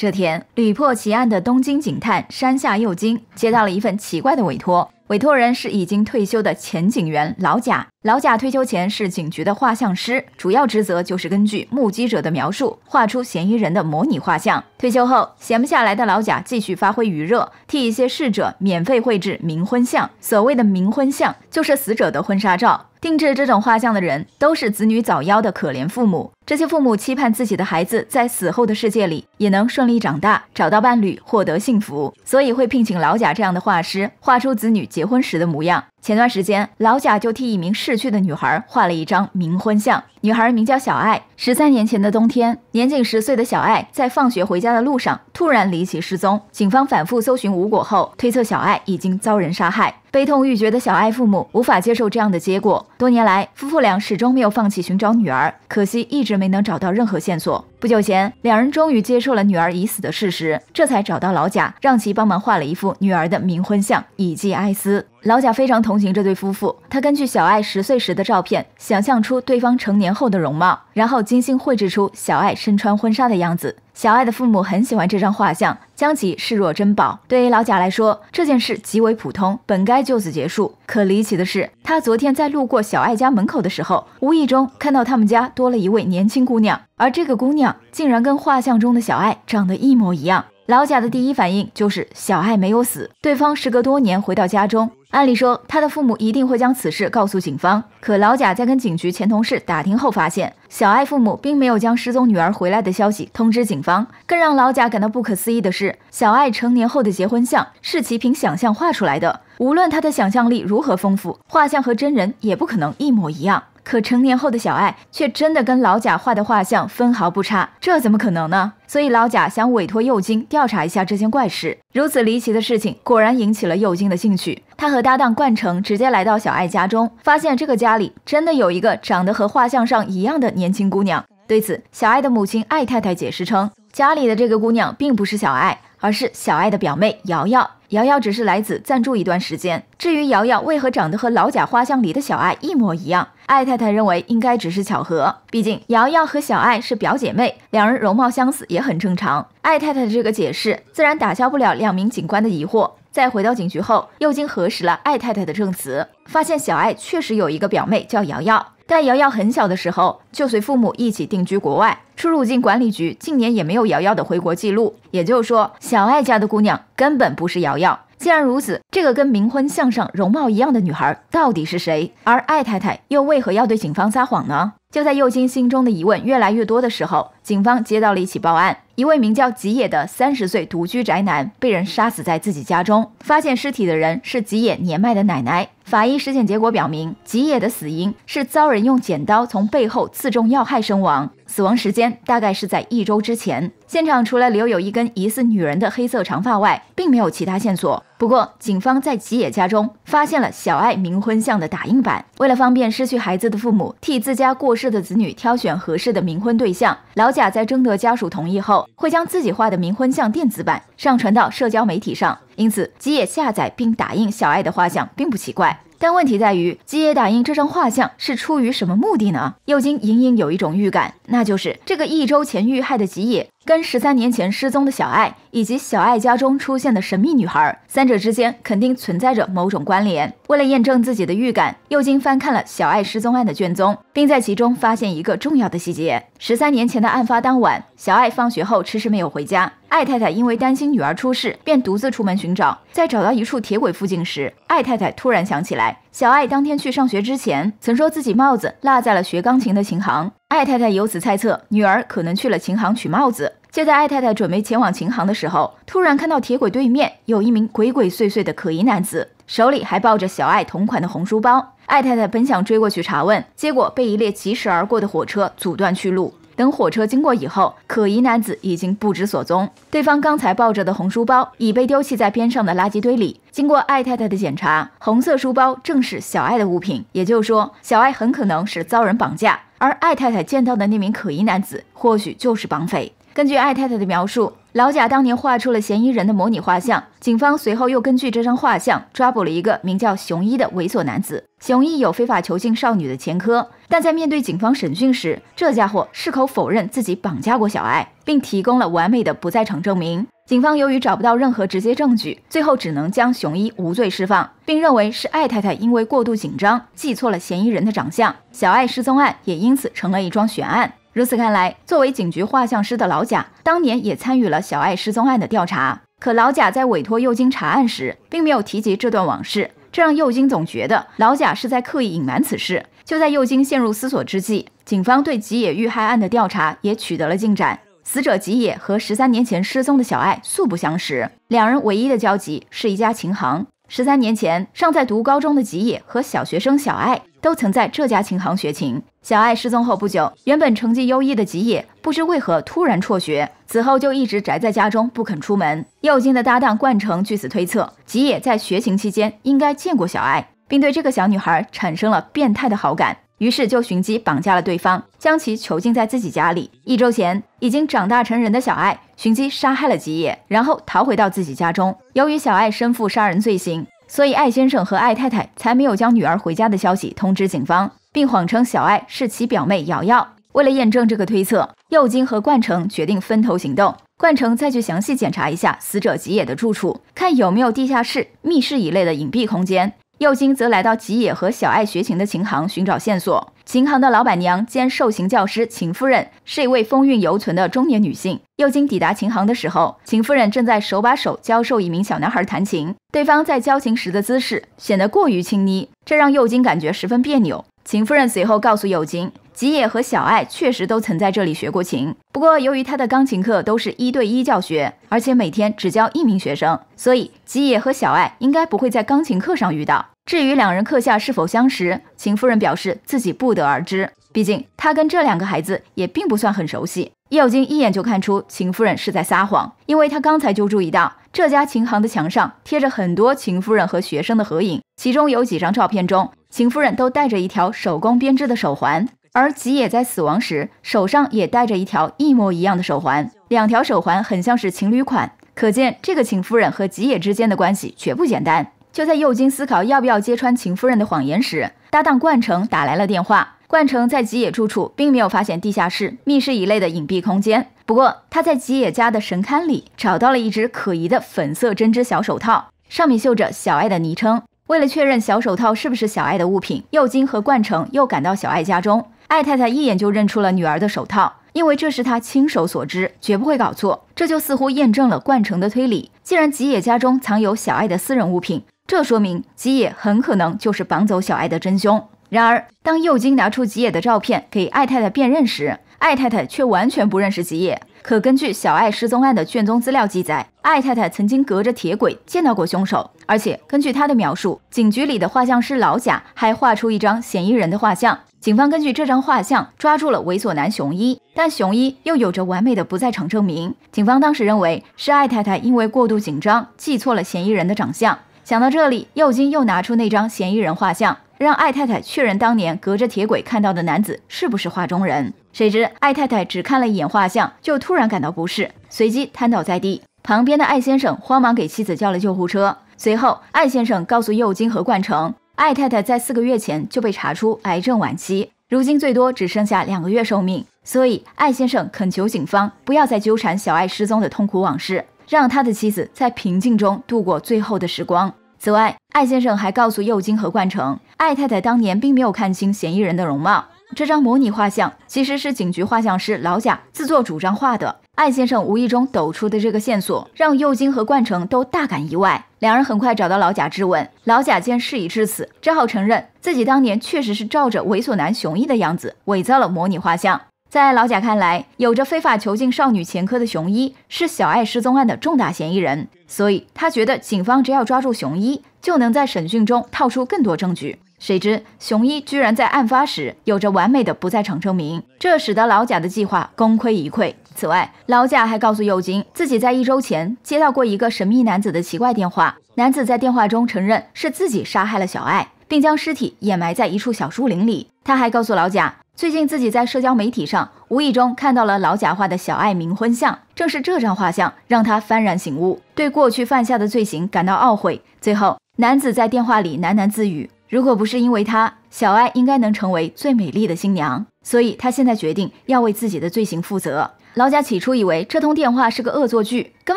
这天，屡破奇案的东京警探山下佑京接到了一份奇怪的委托。委托人是已经退休的前警员老贾。老贾退休前是警局的画像师，主要职责就是根据目击者的描述画出嫌疑人的模拟画像。退休后闲不下来的老贾继续发挥余热，替一些逝者免费绘制冥婚像。所谓的冥婚像，就是死者的婚纱照。定制这种画像的人都是子女早夭的可怜父母。这些父母期盼自己的孩子在死后的世界里也能顺利长大，找到伴侣，获得幸福，所以会聘请老贾这样的画师画出子女。结婚时的模样。前段时间，老贾就替一名逝去的女孩画了一张冥婚像。女孩名叫小爱，十三年前的冬天，年仅十岁的小爱在放学回家的路上突然离奇失踪。警方反复搜寻无果后，推测小爱已经遭人杀害。悲痛欲绝的小爱父母无法接受这样的结果，多年来夫妇俩始终没有放弃寻找女儿，可惜一直没能找到任何线索。不久前，两人终于接受了女儿已死的事实，这才找到老贾，让其帮忙画了一幅女儿的冥婚像，以寄哀思。老贾非常同情这对夫妇，他根据小爱十岁时的照片，想象出对方成年后的容貌，然后精心绘制出小爱身穿婚纱的样子。小爱的父母很喜欢这张画像，将其视若珍宝。对于老贾来说，这件事极为普通，本该就此结束。可离奇的是，他昨天在路过小爱家门口的时候，无意中看到他们家多了一位年轻姑娘，而这个姑娘竟然跟画像中的小爱长得一模一样。老贾的第一反应就是小爱没有死，对方时隔多年回到家中。按理说，他的父母一定会将此事告诉警方。可老贾在跟警局前同事打听后，发现小爱父母并没有将失踪女儿回来的消息通知警方。更让老贾感到不可思议的是，小爱成年后的结婚像，是其凭想象画出来的。无论他的想象力如何丰富，画像和真人也不可能一模一样。可成年后的小爱却真的跟老贾画的画像分毫不差，这怎么可能呢？所以老贾想委托右京调查一下这件怪事。如此离奇的事情果然引起了右京的兴趣，他和搭档冠成直接来到小爱家中，发现这个家里真的有一个长得和画像上一样的年轻姑娘。对此，小爱的母亲艾太太解释称，家里的这个姑娘并不是小爱，而是小爱的表妹瑶瑶。瑶瑶只是来此暂住一段时间。至于瑶瑶为何长得和老贾花箱里的小艾一模一样，艾太太认为应该只是巧合，毕竟瑶瑶和小艾是表姐妹，两人容貌相似也很正常。艾太太的这个解释自然打消不了两名警官的疑惑。在回到警局后，又经核实了艾太太的证词，发现小艾确实有一个表妹叫瑶瑶，但瑶瑶很小的时候就随父母一起定居国外，出入境管理局近年也没有瑶瑶的回国记录，也就是说，小艾家的姑娘根本不是瑶瑶。既然如此，这个跟冥婚相上容貌一样的女孩到底是谁？而艾太太又为何要对警方撒谎呢？就在右京心中的疑问越来越多的时候，警方接到了一起报案：一位名叫吉野的三十岁独居宅男被人杀死在自己家中。发现尸体的人是吉野年迈的奶奶。法医尸检结果表明，吉野的死因是遭人用剪刀从背后刺中要害身亡。死亡时间大概是在一周之前。现场除了留有一根疑似女人的黑色长发外，并没有其他线索。不过，警方在吉野家中发现了小爱冥婚像的打印版。为了方便失去孩子的父母替自家过世的子女挑选合适的冥婚对象，老贾在征得家属同意后，会将自己画的冥婚像电子版上传到社交媒体上。因此，吉野下载并打印小爱的画像并不奇怪。但问题在于，吉野打印这张画像是出于什么目的呢？右京隐隐有一种预感，那就是这个一周前遇害的吉野。跟十三年前失踪的小艾以及小艾家中出现的神秘女孩，三者之间肯定存在着某种关联。为了验证自己的预感，又经翻看了小艾失踪案的卷宗，并在其中发现一个重要的细节：十三年前的案发当晚，小艾放学后迟迟没有回家，艾太太因为担心女儿出事，便独自出门寻找。在找到一处铁轨附近时，艾太太突然想起来，小艾当天去上学之前曾说自己帽子落在了学钢琴的琴行。艾太太由此猜测，女儿可能去了琴行取帽子。就在艾太太准备前往琴行的时候，突然看到铁轨对面有一名鬼鬼祟祟的可疑男子，手里还抱着小艾同款的红书包。艾太太本想追过去查问，结果被一列疾驶而过的火车阻断去路。等火车经过以后，可疑男子已经不知所踪。对方刚才抱着的红书包已被丢弃在边上的垃圾堆里。经过艾太太的检查，红色书包正是小艾的物品，也就是说，小艾很可能是遭人绑架，而艾太太见到的那名可疑男子，或许就是绑匪。根据艾太太的描述，老贾当年画出了嫌疑人的模拟画像。警方随后又根据这张画像，抓捕了一个名叫熊一的猥琐男子。熊一有非法囚禁少女的前科，但在面对警方审讯时，这家伙矢口否认自己绑架过小艾，并提供了完美的不在场证明。警方由于找不到任何直接证据，最后只能将熊一无罪释放，并认为是艾太太因为过度紧张记错了嫌疑人的长相。小艾失踪案也因此成了一桩悬案。如此看来，作为警局画像师的老贾，当年也参与了小爱失踪案的调查。可老贾在委托右京查案时，并没有提及这段往事，这让右京总觉得老贾是在刻意隐瞒此事。就在右京陷入思索之际，警方对吉野遇害案的调查也取得了进展。死者吉野和十三年前失踪的小爱素不相识，两人唯一的交集是一家琴行。十三年前，尚在读高中的吉野和小学生小爱。都曾在这家琴行学琴。小爱失踪后不久，原本成绩优异的吉野不知为何突然辍学，此后就一直宅在家中不肯出门。佑金的搭档冠城据此推测，吉野在学琴期间应该见过小爱，并对这个小女孩产生了变态的好感，于是就寻机绑架了对方，将其囚禁在自己家里。一周前，已经长大成人的小爱寻机杀害了吉野，然后逃回到自己家中。由于小爱身负杀人罪行。所以，艾先生和艾太太才没有将女儿回家的消息通知警方，并谎称小艾是其表妹瑶瑶。为了验证这个推测，右京和冠城决定分头行动。冠城再去详细检查一下死者吉野的住处，看有没有地下室、密室一类的隐蔽空间。右京则来到吉野和小爱学琴的琴行寻找线索。琴行的老板娘兼受琴教师秦夫人是一位风韵犹存的中年女性。右京抵达琴行的时候，秦夫人正在手把手教授一名小男孩弹琴，对方在教琴时的姿势显得过于亲昵，这让右京感觉十分别扭。秦夫人随后告诉右京。吉野和小爱确实都曾在这里学过琴，不过由于他的钢琴课都是一对一教学，而且每天只教一名学生，所以吉野和小爱应该不会在钢琴课上遇到。至于两人课下是否相识，秦夫人表示自己不得而知，毕竟她跟这两个孩子也并不算很熟悉。叶有晶一眼就看出秦夫人是在撒谎，因为他刚才就注意到这家琴行的墙上贴着很多秦夫人和学生的合影，其中有几张照片中秦夫人都戴着一条手工编织的手环。而吉野在死亡时手上也戴着一条一模一样的手环，两条手环很像是情侣款，可见这个秦夫人和吉野之间的关系绝不简单。就在右京思考要不要揭穿秦夫人的谎言时，搭档冠城打来了电话。冠城在吉野住处并没有发现地下室、密室一类的隐蔽空间，不过他在吉野家的神龛里找到了一只可疑的粉色针织小手套，上面绣着小爱的昵称。为了确认小手套是不是小爱的物品，右京和冠城又赶到小爱家中。艾太太一眼就认出了女儿的手套，因为这是她亲手所织，绝不会搞错。这就似乎验证了冠城的推理。既然吉野家中藏有小爱的私人物品，这说明吉野很可能就是绑走小爱的真凶。然而，当右京拿出吉野的照片给艾太太辨认时，艾太太却完全不认识吉野。可根据小爱失踪案的卷宗资料记载，艾太太曾经隔着铁轨见到过凶手，而且根据她的描述，警局里的画像师老贾还画出一张嫌疑人的画像。警方根据这张画像抓住了猥琐男雄一，但雄一又有着完美的不在场证明。警方当时认为是艾太太因为过度紧张记错了嫌疑人的长相。想到这里，佑京又拿出那张嫌疑人画像，让艾太太确认当年隔着铁轨看到的男子是不是画中人。谁知艾太太只看了一眼画像，就突然感到不适，随即瘫倒在地。旁边的艾先生慌忙给妻子叫了救护车。随后，艾先生告诉佑京和冠成。艾太太在四个月前就被查出癌症晚期，如今最多只剩下两个月寿命，所以艾先生恳求警方不要再纠缠小艾失踪的痛苦往事，让他的妻子在平静中度过最后的时光。此外，艾先生还告诉右京和冠成，艾太太当年并没有看清嫌疑人的容貌。这张模拟画像其实是警局画像师老贾自作主张画的。艾先生无意中抖出的这个线索，让右京和冠成都大感意外。两人很快找到老贾质问。老贾见事已至此，只好承认自己当年确实是照着猥琐男熊一的样子伪造了模拟画像。在老贾看来，有着非法囚禁少女前科的熊一是小艾失踪案的重大嫌疑人，所以他觉得警方只要抓住熊一，就能在审讯中套出更多证据。谁知熊一居然在案发时有着完美的不在场证明，这使得老贾的计划功亏一篑。此外，老贾还告诉右金，自己在一周前接到过一个神秘男子的奇怪电话。男子在电话中承认是自己杀害了小艾，并将尸体掩埋在一处小树林里。他还告诉老贾，最近自己在社交媒体上无意中看到了老贾画的小艾冥婚像，正是这张画像让他幡然醒悟，对过去犯下的罪行感到懊悔。最后，男子在电话里喃喃自语。如果不是因为他，小爱应该能成为最美丽的新娘。所以她现在决定要为自己的罪行负责。老贾起初以为这通电话是个恶作剧，根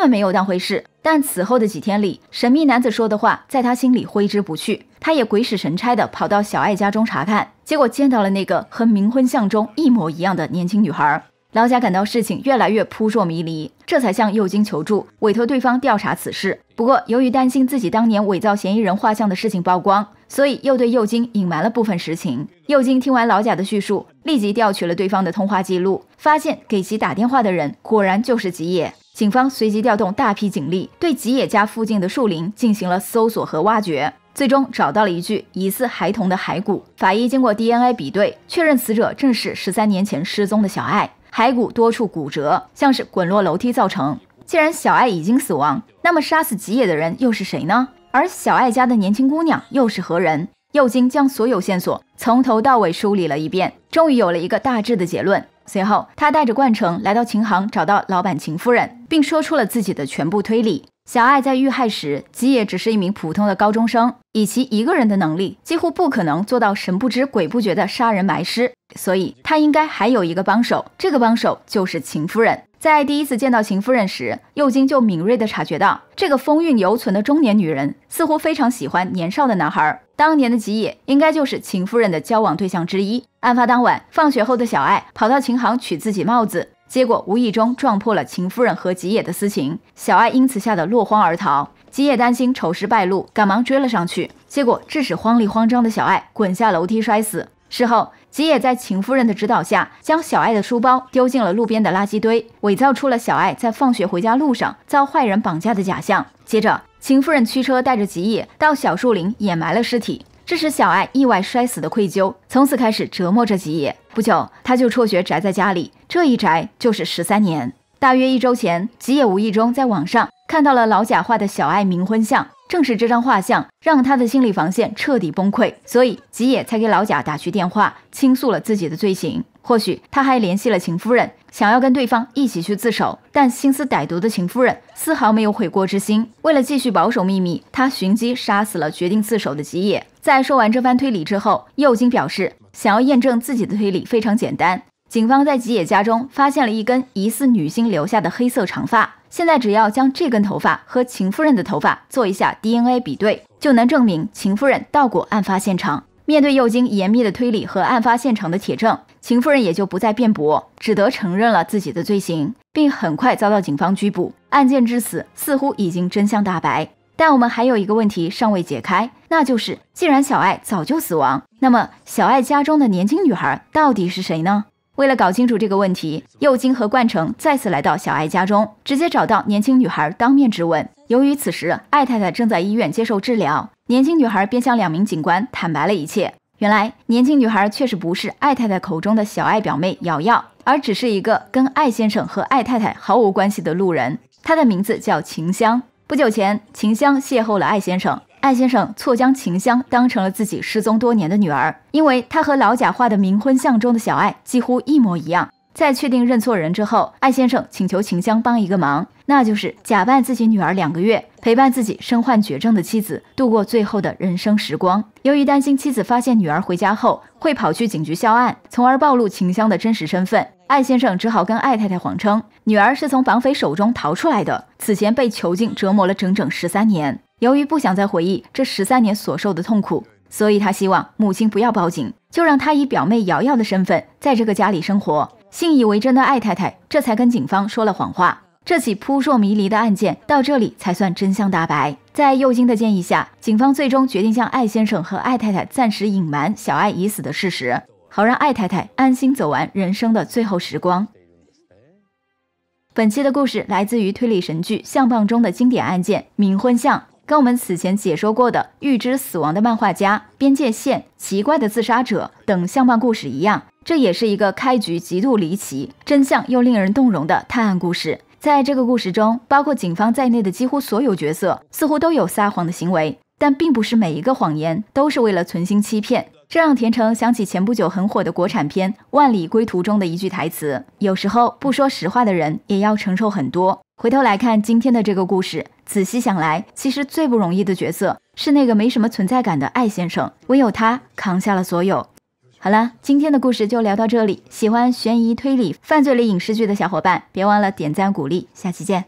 本没有当回事。但此后的几天里，神秘男子说的话在他心里挥之不去。他也鬼使神差地跑到小爱家中查看，结果见到了那个和冥婚相中一模一样的年轻女孩。老贾感到事情越来越扑朔迷离，这才向右京求助，委托对方调查此事。不过，由于担心自己当年伪造嫌疑人画像的事情曝光，所以又对右京隐瞒了部分实情。右京听完老贾的叙述，立即调取了对方的通话记录，发现给其打电话的人果然就是吉野。警方随即调动大批警力，对吉野家附近的树林进行了搜索和挖掘，最终找到了一具疑似孩童的骸骨。法医经过 DNA 比对，确认死者正是十三年前失踪的小爱。骸骨多处骨折，像是滚落楼梯造成。既然小爱已经死亡，那么杀死吉野的人又是谁呢？而小爱家的年轻姑娘又是何人？右京将所有线索从头到尾梳理了一遍，终于有了一个大致的结论。随后，他带着冠城来到琴行，找到老板秦夫人，并说出了自己的全部推理。小爱在遇害时，吉野只是一名普通的高中生，以其一个人的能力，几乎不可能做到神不知鬼不觉的杀人埋尸，所以他应该还有一个帮手。这个帮手就是秦夫人。在第一次见到秦夫人时，右京就敏锐地察觉到，这个风韵犹存的中年女人似乎非常喜欢年少的男孩。当年的吉野应该就是秦夫人的交往对象之一。案发当晚，放学后的小爱跑到琴行取自己帽子，结果无意中撞破了秦夫人和吉野的私情。小爱因此吓得落荒而逃，吉野担心丑事败露，赶忙追了上去，结果致使慌里慌张的小爱滚下楼梯摔死。事后。吉野在秦夫人的指导下，将小爱的书包丢进了路边的垃圾堆，伪造出了小爱在放学回家路上遭坏人绑架的假象。接着，秦夫人驱车带着吉野到小树林掩埋了尸体，致使小爱意外摔死的愧疚从此开始折磨着吉野。不久，他就辍学宅在家里，这一宅就是十三年。大约一周前，吉野无意中在网上看到了老贾画的小爱冥婚像。正是这张画像让他的心理防线彻底崩溃，所以吉野才给老贾打去电话，倾诉了自己的罪行。或许他还联系了秦夫人，想要跟对方一起去自首，但心思歹毒的秦夫人丝毫没有悔过之心。为了继续保守秘密，他寻机杀死了决定自首的吉野。在说完这番推理之后，右京表示，想要验证自己的推理非常简单。警方在吉野家中发现了一根疑似女星留下的黑色长发，现在只要将这根头发和秦夫人的头发做一下 DNA 比对，就能证明秦夫人到过案发现场。面对又经严密的推理和案发现场的铁证，秦夫人也就不再辩驳，只得承认了自己的罪行，并很快遭到警方拘捕。案件至此似乎已经真相大白，但我们还有一个问题尚未解开，那就是既然小爱早就死亡，那么小爱家中的年轻女孩到底是谁呢？为了搞清楚这个问题，佑京和冠成再次来到小爱家中，直接找到年轻女孩当面质问。由于此时爱太太正在医院接受治疗，年轻女孩便向两名警官坦白了一切。原来，年轻女孩确实不是爱太太口中的小爱表妹瑶瑶，而只是一个跟爱先生和爱太太毫无关系的路人。她的名字叫秦香。不久前，秦香邂逅了爱先生。艾先生错将秦香当成了自己失踪多年的女儿，因为他和老贾画的冥婚像中的小艾几乎一模一样。在确定认错人之后，艾先生请求秦香帮一个忙，那就是假扮自己女儿两个月，陪伴自己身患绝症的妻子度过最后的人生时光。由于担心妻子发现女儿回家后会跑去警局销案，从而暴露秦香的真实身份，艾先生只好跟艾太太谎称女儿是从绑匪手中逃出来的，此前被囚禁折磨了整整十三年。由于不想再回忆这十三年所受的痛苦，所以他希望母亲不要报警，就让他以表妹瑶瑶的身份在这个家里生活。信以为真的艾太太这才跟警方说了谎话。这起扑朔迷离的案件到这里才算真相大白。在幼京的建议下，警方最终决定向艾先生和艾太太暂时隐瞒小艾已死的事实，好让艾太太安心走完人生的最后时光。本期的故事来自于推理神剧《相棒》中的经典案件《冥婚相》。跟我们此前解说过的《预知死亡的漫画家》、《边界线》、《奇怪的自杀者》等相伴故事一样，这也是一个开局极度离奇、真相又令人动容的探案故事。在这个故事中，包括警方在内的几乎所有角色似乎都有撒谎的行为，但并不是每一个谎言都是为了存心欺骗。这让田成想起前不久很火的国产片《万里归途》中的一句台词：“有时候不说实话的人也要承受很多。”回头来看今天的这个故事，仔细想来，其实最不容易的角色是那个没什么存在感的艾先生，唯有他扛下了所有。好了，今天的故事就聊到这里。喜欢悬疑、推理、犯罪类影视剧的小伙伴，别忘了点赞鼓励。下期见。